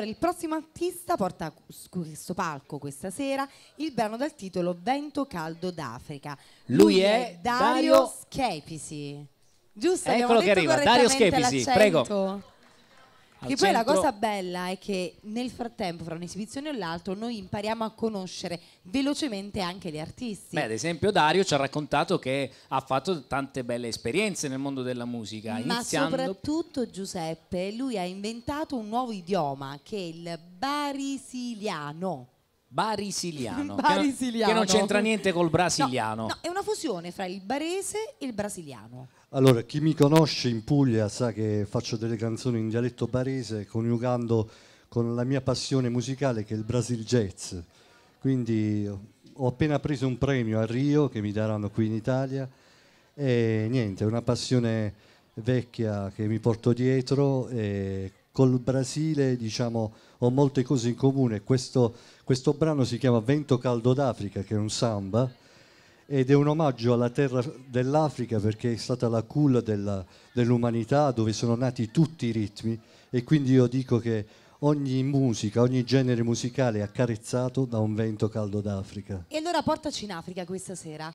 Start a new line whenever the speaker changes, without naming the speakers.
Allora, il prossimo artista porta su questo palco questa sera il brano dal titolo Vento caldo d'Africa. Lui, Lui è, è Dario, Dario Schepisi. Giusto? Eccolo che arriva, Dario Schepisi, prego.
Che poi la cosa
bella è che nel frattempo, fra un'esibizione e l'altra, noi impariamo a conoscere velocemente anche gli artisti. Beh, ad esempio Dario ci ha raccontato che ha fatto tante belle esperienze nel mondo della musica. Ma iniziando... soprattutto Giuseppe, lui ha inventato un nuovo idioma che è il barisiliano. Barisiliano, barisiliano. Che, non c'entra niente col brasiliano. No, no, è una fusione fra il barese e il brasiliano.
Allora, chi mi conosce in Puglia sa che faccio delle canzoni in dialetto barese coniugando con la mia passione musicale che è il Brasil Jazz. Quindi ho appena preso un premio a Rio che mi daranno qui in Italia e niente, è una passione vecchia che mi porto dietro e col Brasile diciamo, ho molte cose in comune. Questo, questo, brano si chiama Vento Caldo d'Africa, che è un samba, ed è un omaggio alla terra dell'Africa perché è stata la culla della, dell'umanità dove sono nati tutti i ritmi e quindi io dico che ogni musica, ogni genere musicale è accarezzato da un vento caldo d'Africa.
E allora portaci in Africa questa sera.